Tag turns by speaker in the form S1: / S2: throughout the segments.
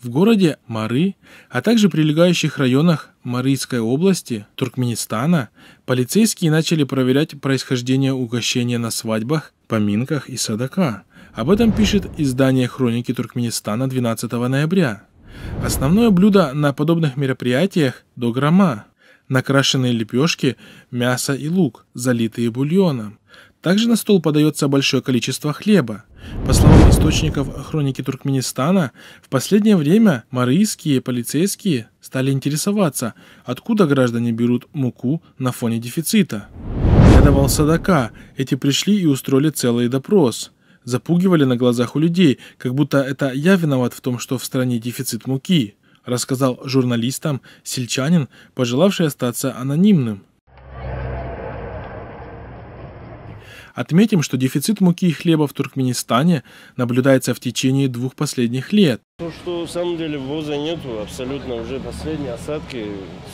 S1: В городе Мары, а также прилегающих районах Марийской области, Туркменистана, полицейские начали проверять происхождение угощения на свадьбах, поминках и садака. Об этом пишет издание «Хроники Туркменистана» 12 ноября. Основное блюдо на подобных мероприятиях – дограма, накрашенные лепешки, мясо и лук, залитые бульоном. Также на стол подается большое количество хлеба. По словам источников хроники Туркменистана, в последнее время марийские полицейские стали интересоваться, откуда граждане берут муку на фоне дефицита. Я давал садака, эти пришли и устроили целый допрос. Запугивали на глазах у людей, как будто это я виноват в том, что в стране дефицит муки, рассказал журналистам сельчанин, пожелавший остаться анонимным. Отметим, что дефицит муки и хлеба в Туркменистане наблюдается в течение двух последних лет. То, ну,
S2: что в самом деле ввоза нету, абсолютно уже последние осадки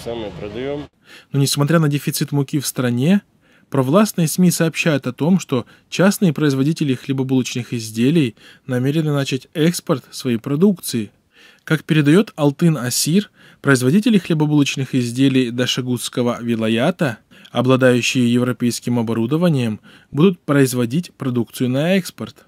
S2: самые продаем.
S1: Но несмотря на дефицит муки в стране, Провластные СМИ сообщают о том, что частные производители хлебобулочных изделий намерены начать экспорт своей продукции – как передает Алтын Асир, производители хлебобулочных изделий Дашагутского вилаята, обладающие европейским оборудованием, будут производить продукцию на экспорт.